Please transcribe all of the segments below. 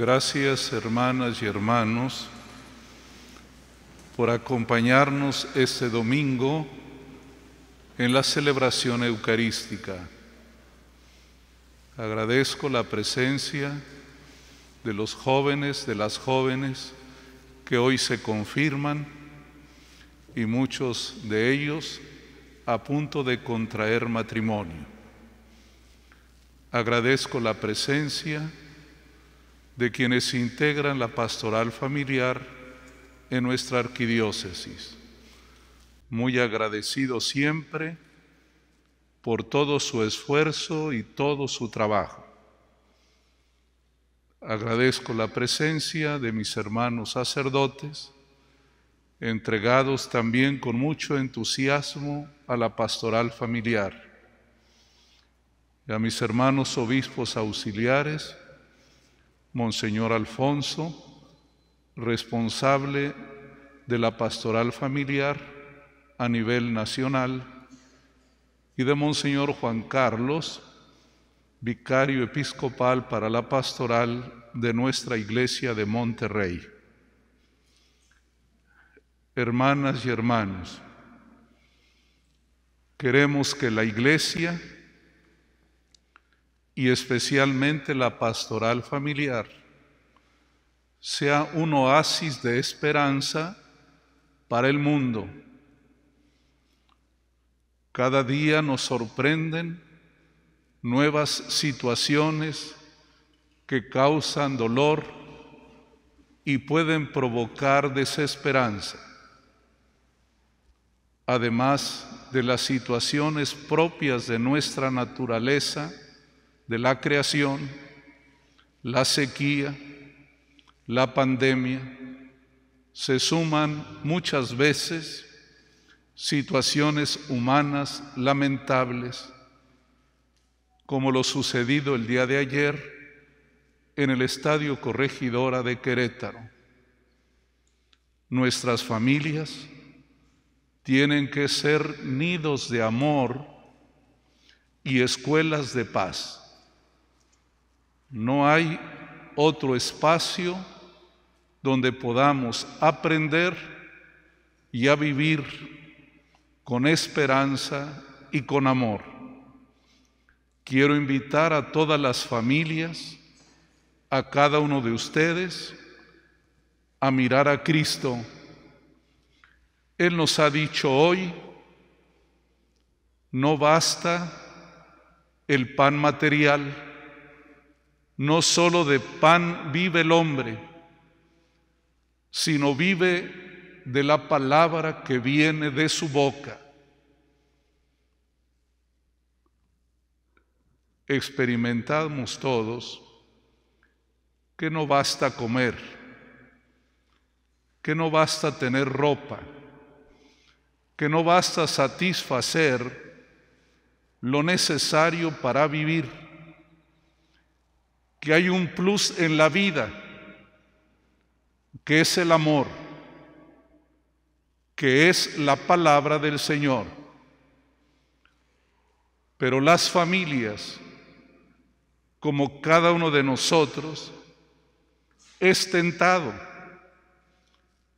Gracias hermanas y hermanos por acompañarnos este domingo en la celebración eucarística. Agradezco la presencia de los jóvenes, de las jóvenes que hoy se confirman y muchos de ellos a punto de contraer matrimonio. Agradezco la presencia de quienes integran la pastoral familiar en nuestra arquidiócesis. Muy agradecido siempre por todo su esfuerzo y todo su trabajo. Agradezco la presencia de mis hermanos sacerdotes, entregados también con mucho entusiasmo a la pastoral familiar, y a mis hermanos obispos auxiliares, Monseñor Alfonso, responsable de la pastoral familiar a nivel nacional, y de Monseñor Juan Carlos, vicario episcopal para la pastoral de nuestra iglesia de Monterrey. Hermanas y hermanos, queremos que la iglesia y especialmente la pastoral familiar sea un oasis de esperanza para el mundo. Cada día nos sorprenden nuevas situaciones que causan dolor y pueden provocar desesperanza, además de las situaciones propias de nuestra naturaleza, de la creación, la sequía, la pandemia, se suman muchas veces situaciones humanas lamentables, como lo sucedido el día de ayer en el Estadio Corregidora de Querétaro. Nuestras familias tienen que ser nidos de amor y escuelas de paz. No hay otro espacio donde podamos aprender y a vivir con esperanza y con amor. Quiero invitar a todas las familias, a cada uno de ustedes, a mirar a Cristo. Él nos ha dicho hoy, no basta el pan material, no solo de pan vive el hombre, sino vive de la palabra que viene de su boca. Experimentamos todos que no basta comer, que no basta tener ropa, que no basta satisfacer lo necesario para vivir que hay un plus en la vida, que es el amor, que es la palabra del Señor. Pero las familias, como cada uno de nosotros, es tentado,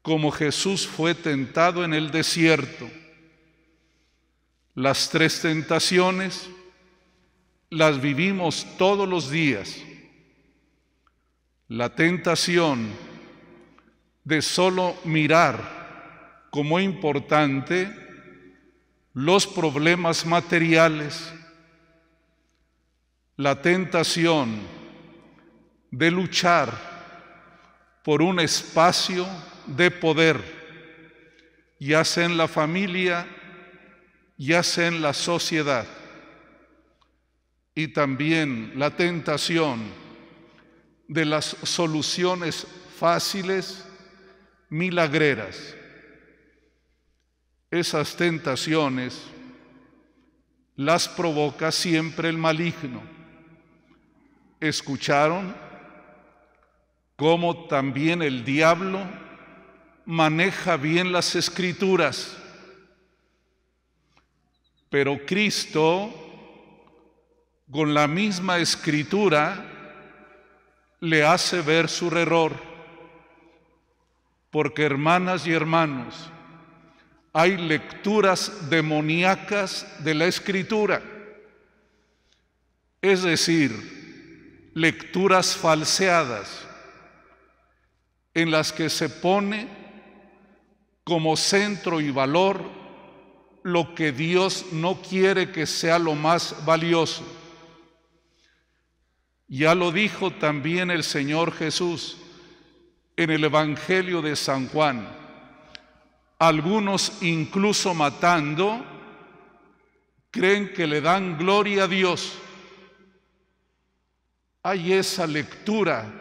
como Jesús fue tentado en el desierto. Las tres tentaciones las vivimos todos los días la tentación de solo mirar como importante los problemas materiales, la tentación de luchar por un espacio de poder, ya sea en la familia, ya sea en la sociedad, y también la tentación de las soluciones fáciles, milagreras. Esas tentaciones las provoca siempre el maligno. ¿Escucharon cómo también el diablo maneja bien las escrituras? Pero Cristo, con la misma escritura, le hace ver su error. Porque hermanas y hermanos, hay lecturas demoníacas de la escritura. Es decir, lecturas falseadas en las que se pone como centro y valor lo que Dios no quiere que sea lo más valioso. Ya lo dijo también el Señor Jesús en el Evangelio de San Juan. Algunos incluso matando, creen que le dan gloria a Dios. Hay esa lectura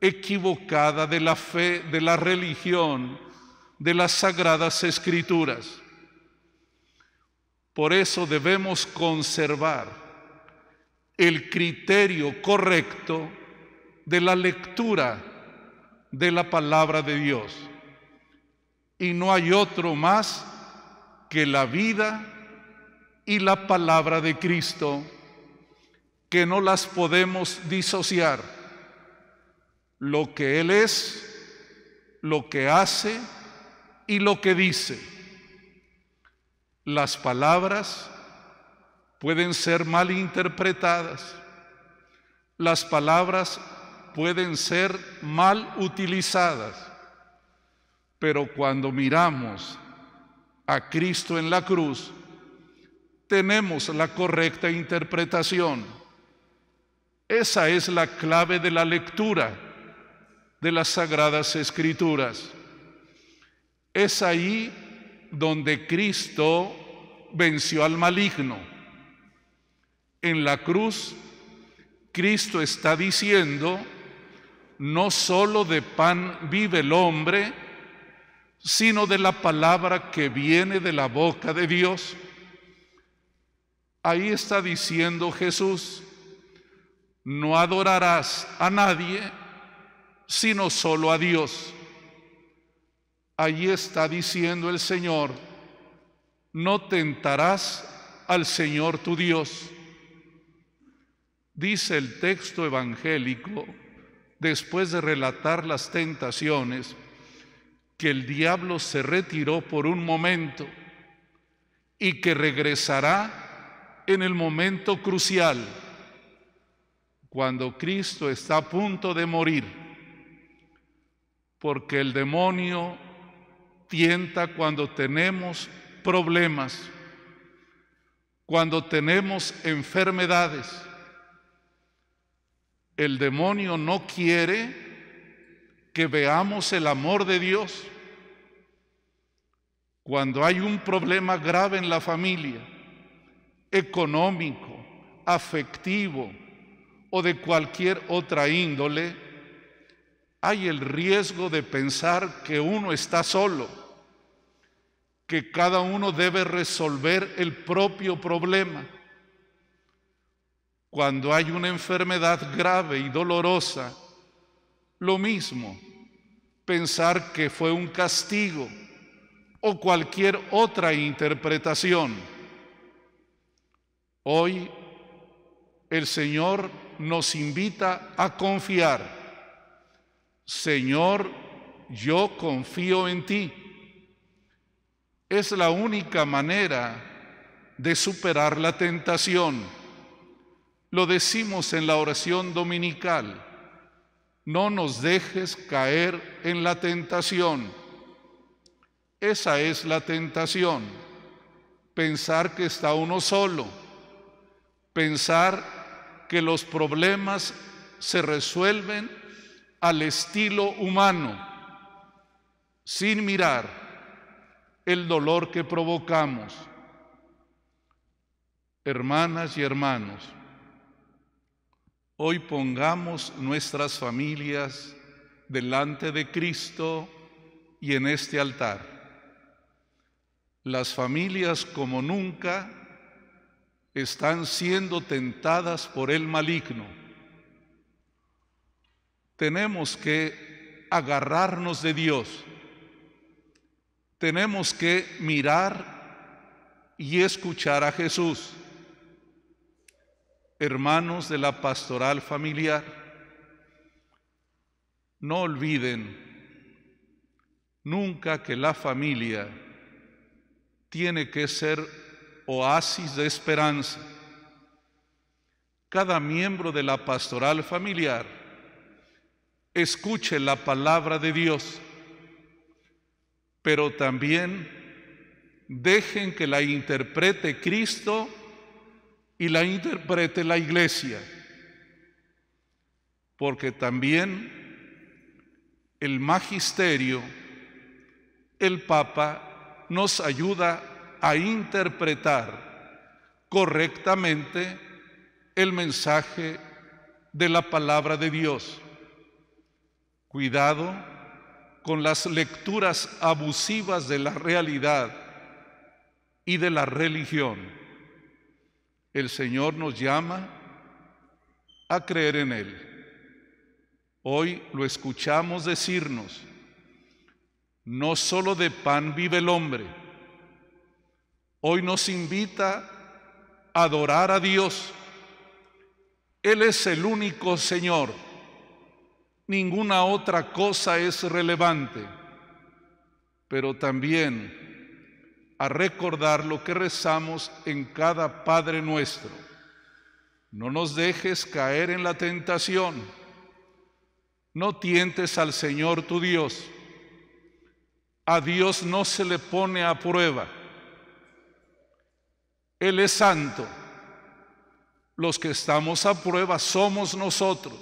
equivocada de la fe, de la religión, de las sagradas escrituras. Por eso debemos conservar el criterio correcto de la lectura de la palabra de Dios. Y no hay otro más que la vida y la palabra de Cristo, que no las podemos disociar. Lo que Él es, lo que hace y lo que dice. Las palabras, pueden ser mal interpretadas, las palabras pueden ser mal utilizadas, pero cuando miramos a Cristo en la cruz, tenemos la correcta interpretación. Esa es la clave de la lectura de las Sagradas Escrituras. Es ahí donde Cristo venció al maligno en la cruz, Cristo está diciendo, no solo de pan vive el hombre, sino de la palabra que viene de la boca de Dios. Ahí está diciendo Jesús, no adorarás a nadie, sino solo a Dios. Ahí está diciendo el Señor, no tentarás al Señor tu Dios. Dice el texto evangélico, después de relatar las tentaciones, que el diablo se retiró por un momento y que regresará en el momento crucial, cuando Cristo está a punto de morir, porque el demonio tienta cuando tenemos problemas, cuando tenemos enfermedades el demonio no quiere que veamos el amor de Dios. Cuando hay un problema grave en la familia, económico, afectivo o de cualquier otra índole, hay el riesgo de pensar que uno está solo, que cada uno debe resolver el propio problema cuando hay una enfermedad grave y dolorosa, lo mismo, pensar que fue un castigo o cualquier otra interpretación. Hoy el Señor nos invita a confiar. Señor, yo confío en ti. Es la única manera de superar la tentación lo decimos en la oración dominical. No nos dejes caer en la tentación. Esa es la tentación. Pensar que está uno solo. Pensar que los problemas se resuelven al estilo humano, sin mirar el dolor que provocamos. Hermanas y hermanos, Hoy pongamos nuestras familias delante de Cristo y en este altar. Las familias como nunca están siendo tentadas por el maligno. Tenemos que agarrarnos de Dios. Tenemos que mirar y escuchar a Jesús hermanos de la pastoral familiar, no olviden nunca que la familia tiene que ser oasis de esperanza. Cada miembro de la pastoral familiar escuche la palabra de Dios, pero también dejen que la interprete Cristo y la interprete la iglesia, porque también el magisterio, el Papa, nos ayuda a interpretar correctamente el mensaje de la palabra de Dios. Cuidado con las lecturas abusivas de la realidad y de la religión el Señor nos llama a creer en Él. Hoy lo escuchamos decirnos, no solo de pan vive el hombre. Hoy nos invita a adorar a Dios. Él es el único Señor. Ninguna otra cosa es relevante. Pero también a recordar lo que rezamos en cada Padre nuestro. No nos dejes caer en la tentación. No tientes al Señor tu Dios. A Dios no se le pone a prueba. Él es santo. Los que estamos a prueba somos nosotros,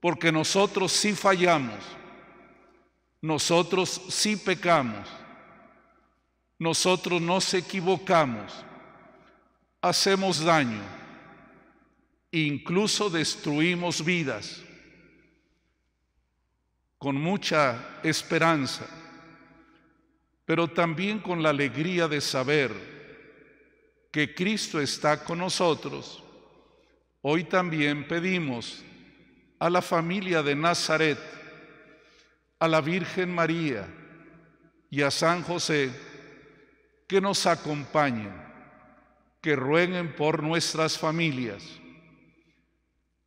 porque nosotros sí fallamos, nosotros sí pecamos nosotros nos equivocamos, hacemos daño, incluso destruimos vidas con mucha esperanza, pero también con la alegría de saber que Cristo está con nosotros. Hoy también pedimos a la familia de Nazaret, a la Virgen María y a San José, que nos acompañen, que rueguen por nuestras familias.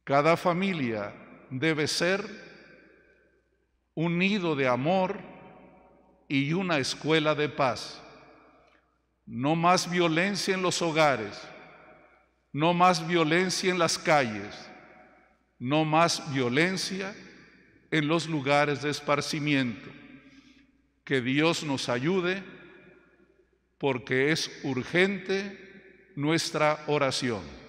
Cada familia debe ser un nido de amor y una escuela de paz. No más violencia en los hogares, no más violencia en las calles, no más violencia en los lugares de esparcimiento. Que Dios nos ayude porque es urgente nuestra oración.